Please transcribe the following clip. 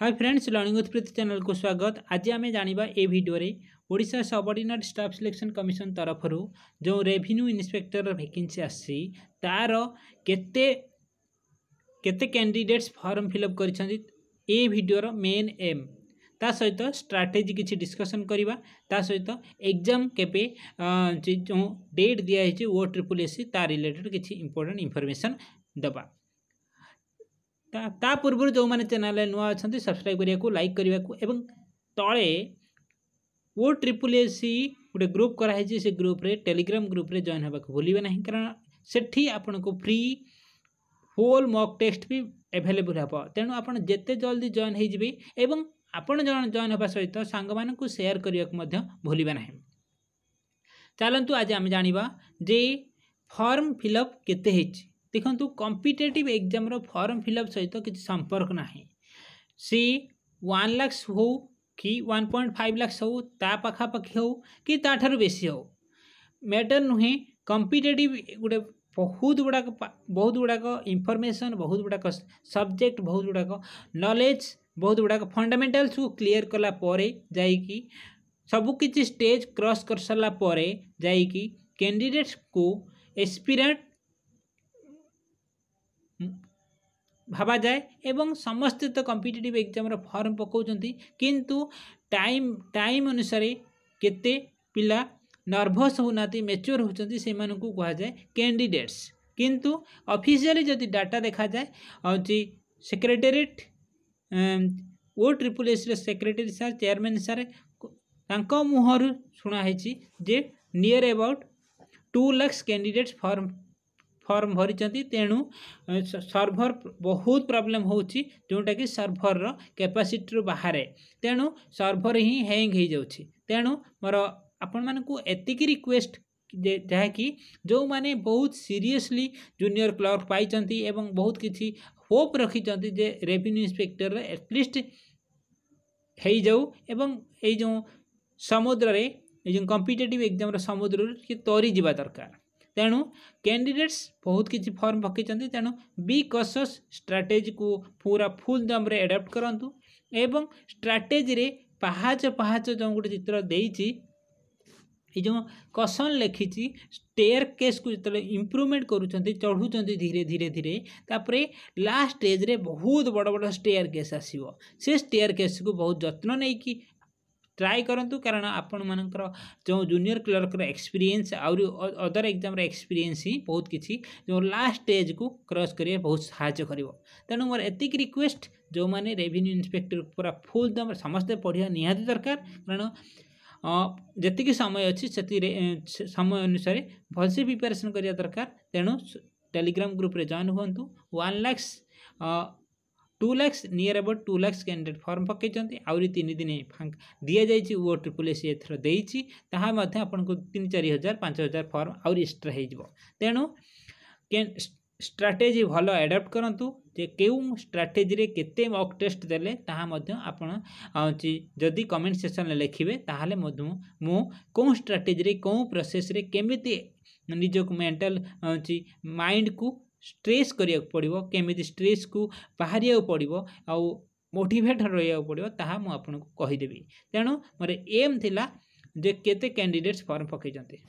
hi friends learning with channel को स्वागत आज आम जाना ए भिडियो ओडा सबर्डनाट स्टाफ सिलेक्शन कमिशन तरफ जो रेवेन्यू इन्स्पेक्टर भैकेन्सी आसी तार केते कैंडिडेट्स फर्म फिलअप कर भिडियोर मेन एम ता सहित स्ट्राटेजी किसी डिस्कसन करवा सहित एग्जाम के जो डेट दिखाई वो ट्रिपुल एसी ता रिलेटेड किसी इंपोर्टाट इनफर्मेसन देवा ता पूर्व जो मैंने चैनल नुआ अच्छा सब्सक्राइब करने को लाइक करने को ते ओ ट्रिपुल एस सी गोटे ग्रुप कराई से ग्रुप रे टेलीग्राम ग्रुप रे जॉइन होगा भूलिए ना कारण से को फ्री होल मॉक टेस्ट भी एभेलेबुल हे तेणु आप जिते जल्दी जॉन हो आपन जॉन होगा सहित सांग सेयार करने को भूलिए ना चलतु आज आम जानवा जे फर्म फिलअप के देखु कंपिटेट एक्जाम फर्म फिलअप सहित किसी संपर्क ना सी वन लाक्स हो कि वन पॉइंट फाइव लाक्स हो पखापाखी हो कि बेस हो मैटर नुहे कंपिटेट गोटे बहुत गुड़ाक बहुत गुड़ाक इनफर्मेसन बहुत गुड़ाक सब्जेक्ट बहुत गुड़ाक नलेज बहुत गुड़ाक फंडामेटाल्स को क्लीयर कलापर जा सबकि स्टेज क्रस कर सारापर जाकिडेट को एक्सपिरेन्ट भाबा जाए एवं समस्त तो कंपिटेटिव एक्जाम फर्म पकाचं किंतु टाइम टाइम अनुसार केते पिला नर्भस होना मेच्योर होती से मानक कैंडिडेट्स किंतु ऑफिशियली जो डाटा देखा जाए सेक्रेटरीट ओ ट्रिपल एस रेक्रेटरी सार चेयरमैन सार मुहर शुणाई जे near about two lakhs candidates form form भरी तेणु सर्भर बहुत प्रॉब्लम होटा कि सर्भर रैपासीटर बाहर तेणु सर्भर ही हैंग तेणु मोर आपण को रिक्वेस्ट जहाँकि जो माने बहुत सीरीयसली जूनियर क्लर्क पाई एवं बहुत किसी होप रखी जे रेवेन्यू इन्स्पेक्टर एटलिस्ट हो जाऊँ जो समुद्र रे कंपिटेटिव एग्जाम समुद्र तरी जावा दरकार तेणु कैंडिडेट्स बहुत किसी फर्म पकई तेणु बी कस स्ट्राटेजी को पूरा फुल दम एडप्ट करूँ एवं स्ट्राटेजी पहाच पहाच जो गोटे चित्र दे जो कसन लिखी स्टेयर केस को जो इम्प्रुवमेंट करुँच धीरे धीरे धीरे तापर लास्ट स्टेज रे बहुत बड़ बड़ स्टेयर केस आसो से स्टेयर केस को बहुत जत्न नहीं कि ଟ୍ରାଏ କରନ୍ତୁ କାରଣ ଆପଣମାନଙ୍କର ଯେଉଁ ଜୁନିୟର କ୍ଲର୍କର ଏକ୍ସପିରିଏନ୍ସ ଆହୁରି ଅଦର ଏକ୍ଜାମ୍ର ଏକ୍ସପିରିଏନ୍ସ ହିଁ ବହୁତ କିଛି ଯେଉଁ ଲାଷ୍ଟ ଷ୍ଟେଜ୍କୁ କ୍ରସ୍ କରିବା ବହୁତ ସାହାଯ୍ୟ କରିବ ତେଣୁ ମୋର ଏତିକି ରିକ୍ୱେଷ୍ଟ ଯେଉଁମାନେ ରେଭିନ୍ୟୁ ଇନ୍ସପେକ୍ଟର ପୁରା ଫୁଲ୍ ଦମ ସମସ୍ତେ ପଢ଼ିବା ନିହାତି ଦରକାର କାରଣ ଯେତିକି ସମୟ ଅଛି ସେତିକିରେ ସମୟ ଅନୁସାରେ ଭଲସେ ପ୍ରିପାରେସନ୍ କରିବା ଦରକାର ତେଣୁ ଟେଲିଗ୍ରାମ ଗ୍ରୁପରେ ଜଏନ୍ ହୁଅନ୍ତୁ one lakhs two lakhs near about two lakhs candidate form ପକାଇଛନ୍ତି ଆହୁରି ତିନି ଦିନ ଦିଆଯାଇଛି ଓ ଟ୍ରିପଲ୍ ଏସ୍ ଏଥର ଦେଇଛି ତାହା ମଧ୍ୟ ଆପଣଙ୍କୁ ତିନି ଚାରି ହଜାର ପାଞ୍ଚ ହଜାର ଫର୍ମ ଆହୁରି ଏକ୍ସଟ୍ରା ହୋଇଯିବ ତେଣୁ ଷ୍ଟ୍ରାଟେଜି ଭଲ ଆଡ଼ାପ୍ଟ କରନ୍ତୁ ଯେ କେଉଁ ଷ୍ଟ୍ରାଟେଜିରେ କେତେ ମକ୍ ଟେଷ୍ଟ ଦେଲେ ତାହା ମଧ୍ୟ ଆପଣ ହେଉଛି ଯଦି କମେଣ୍ଟ ସେକ୍ସନ୍ରେ ଲେଖିବେ ତାହେଲେ ମଧ୍ୟ ମୁଁ କେଉଁ ଷ୍ଟ୍ରାଟେଜିରେ କେଉଁ ପ୍ରୋସେସ୍ରେ କେମିତି ନିଜକୁ ମେଣ୍ଟାଲ ହେଉଛି ମାଇଣ୍ଡକୁ ଷ୍ଟ୍ରେସ୍ କରିବାକୁ ପଡ଼ିବ କେମିତି ଷ୍ଟ୍ରେସ୍କୁ ବାହାରିବାକୁ ପଡ଼ିବ ଆଉ ମୋଟିଭେଟ୍ ରହିବାକୁ ପଡ଼ିବ ତାହା ମୁଁ ଆପଣଙ୍କୁ କହିଦେବି ତେଣୁ ମୋର ଏମ୍ ଥିଲା ଯେ କେତେ କ୍ୟାଣ୍ଡିଡ଼େଟ୍ସ ଫର୍ମ ପକାଇଛନ୍ତି